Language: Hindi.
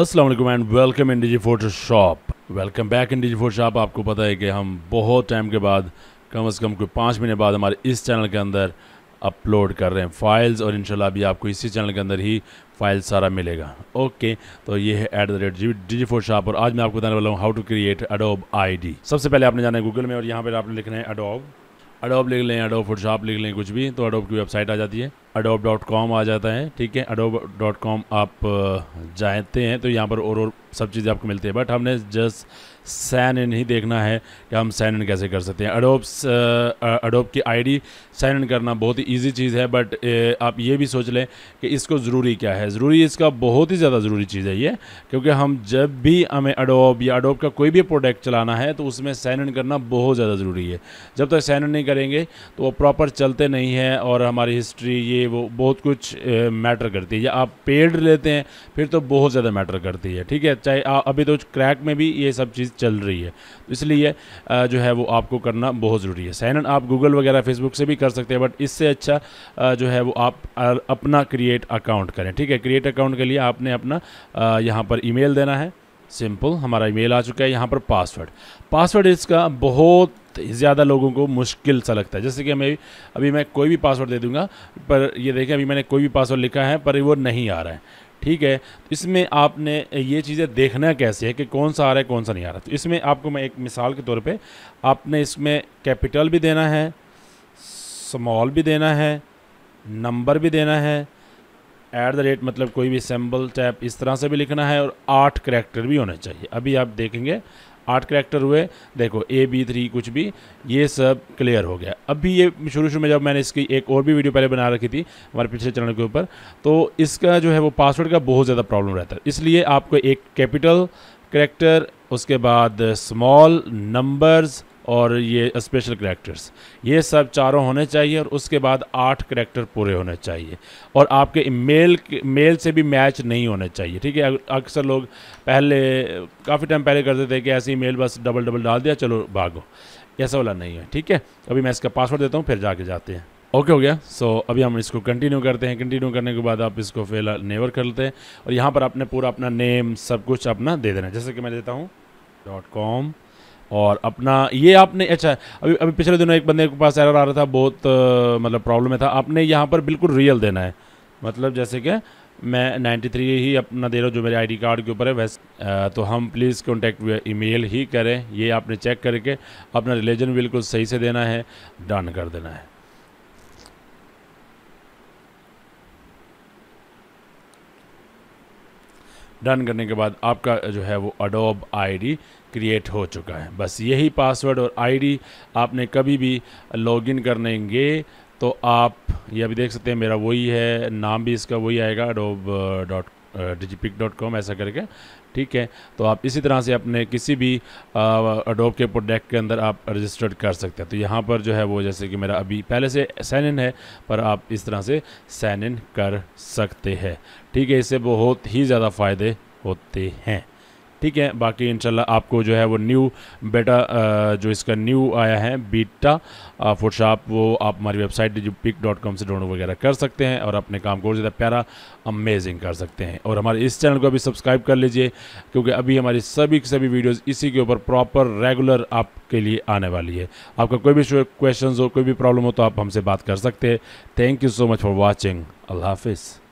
Aslam and welcome in Digi Photoshop welcome back in Digi Photoshop आपको पता है कि हम बहुत टाइम के बाद कम से कम कोई पाँच महीने बाद हमारे इस चैनल के अंदर अपलोड कर रहे हैं फाइल्स और शाला अभी आपको इसी चैनल के अंदर ही फाइल सारा मिलेगा ओके तो ये है at the rate G Digi four shop और आज मैं आपको बताने वाला हूँ how to create Adobe D सबसे पहले आपने जाना है गूगल में और यहाँ पर आपने लिखना है अडोब अडोब लिख लें अडोब फोटोशॉप लिख लें कुछ भी तो अडोब की वेबसाइट आ जाती है अडोब डॉट कॉम आ जाता है ठीक है अडोब डॉट कॉम आप जाते हैं तो यहाँ पर और और सब चीज़ें आपको मिलती है बट हमने जस्ट साइन इन ही देखना है कि हम साइन इन कैसे कर सकते हैं अडोब अडोब की आईडी साइन इन करना बहुत ही ईजी चीज़ है बट आप ये भी सोच लें कि इसको ज़रूरी क्या है ज़रूरी इसका बहुत ही ज़्यादा ज़रूरी चीज़ है ये क्योंकि हम जब भी हमें अडोब या अडोब का कोई भी प्रोडक्ट चलाना है तो उसमें साइन इन करना बहुत ज़्यादा ज़रूरी है जब तक साइन इन नहीं करेंगे तो वो प्रॉपर चलते नहीं हैं और हमारी हिस्ट्री ये वो बहुत कुछ मैटर करती है या आप पेड लेते हैं फिर तो बहुत ज़्यादा मैटर करती है ठीक है चाहे अभी तो क्रैक में भी ये सब चीज़ चल रही है इसलिए जो है वो आपको करना बहुत ज़रूरी है सैनन आप गूगल वगैरह फेसबुक से भी कर सकते हैं बट इससे अच्छा जो है वो आप अपना क्रिएट अकाउंट करें ठीक है क्रिएट अकाउंट के लिए आपने अपना यहाँ पर ईमेल देना है सिंपल हमारा ईमेल आ चुका है यहाँ पर पासवर्ड पासवर्ड इसका बहुत तो ज़्यादा लोगों को मुश्किल सा लगता है जैसे कि हमें अभी मैं कोई भी पासवर्ड दे दूँगा पर ये देखें अभी मैंने कोई भी पासवर्ड लिखा है पर वो नहीं आ रहा है ठीक है तो इसमें आपने ये चीज़ें देखना कैसे है कि कौन सा आ रहा है कौन सा नहीं आ रहा तो इसमें आपको मैं एक मिसाल के तौर पे आपने इसमें कैपिटल भी देना है स्मॉल भी देना है नंबर भी देना है ऐट द रेट मतलब कोई भी सिंबल टैप इस तरह से भी लिखना है और आठ करेक्टर भी होने चाहिए अभी आप देखेंगे आठ करेक्टर हुए देखो ए बी थ्री कुछ भी ये सब क्लियर हो गया अब भी ये शुरू शुरू में जब मैंने इसकी एक और भी वीडियो पहले बना रखी थी हमारे पिछले चैनल के ऊपर तो इसका जो है वो पासवर्ड का बहुत ज़्यादा प्रॉब्लम रहता है इसलिए आपको एक कैपिटल करेक्टर उसके बाद स्मॉल नंबर्स और ये स्पेशल करेक्टर्स ये सब चारों होने चाहिए और उसके बाद आठ करेक्टर पूरे होने चाहिए और आपके मेल मेल से भी मैच नहीं होने चाहिए ठीक है अक्सर लोग पहले काफ़ी टाइम पहले करते थे कि ऐसे ही मेल बस डबल डबल डाल दिया चलो भागो ऐसा वाला नहीं है ठीक है अभी मैं इसका पासवर्ड देता हूँ फिर जाके जाते हैं ओके हो गया सो so, अभी हम इसको कंटिन्यू करते हैं कंटिन्यू करने के बाद आप इसको फेल नेवर कर लेते हैं और यहाँ पर आपने पूरा अपना नेम सब कुछ अपना दे देना जैसे कि मैं देता हूँ डॉट कॉम और अपना ये आपने अच्छा अभी अभी पिछले दिनों एक बंदे के पास एरर आ रहा था बहुत आ, मतलब प्रॉब्लम में था आपने यहाँ पर बिल्कुल रियल देना है मतलब जैसे कि मैं 93 ही अपना दे रहा हूँ जो मेरे आईडी कार्ड के ऊपर है वैसे आ, तो हम प्लीज़ कॉन्टैक्ट ईमेल ही करें ये आपने चेक करके अपना रिलीजन बिल्कुल सही से देना है डन कर देना है डन करने के बाद आपका जो है वो अडोब आईडी क्रिएट हो चुका है बस यही पासवर्ड और आईडी आपने कभी भी लॉगिन कर लेंगे तो आप ये अभी देख सकते हैं मेरा वही है नाम भी इसका वही आएगा Adobe dot Digipic dot com ऐसा करके ठीक है तो आप इसी तरह से अपने किसी भी अडोब के प्रोडक्ट के अंदर आप रजिस्टर्ड कर सकते हैं तो यहाँ पर जो है वो जैसे कि मेरा अभी पहले से साइन इन है पर आप इस तरह से साइन इन कर सकते हैं ठीक है इससे बहुत ही ज़्यादा फ़ायदे होते हैं ठीक है बाकी इंशाल्लाह आपको जो है वो न्यू बेटा जो इसका न्यू आया है बीटा फोटोशॉप वो आप हमारी वेबसाइट जो पिक डॉट कॉम से डाउनलोड वगैरह कर सकते हैं और अपने काम को और ज़्यादा प्यारा अमेजिंग कर सकते हैं और हमारे इस चैनल को अभी सब्सक्राइब कर लीजिए क्योंकि अभी हमारी सभी सभी वीडियोज़ इसी के ऊपर प्रॉपर रेगुलर आपके लिए आने वाली है आपका कोई भी क्वेश्चन हो कोई भी प्रॉब्लम हो तो आप हमसे बात कर सकते हैं thank you so much for watching अल्लाह हाफिज़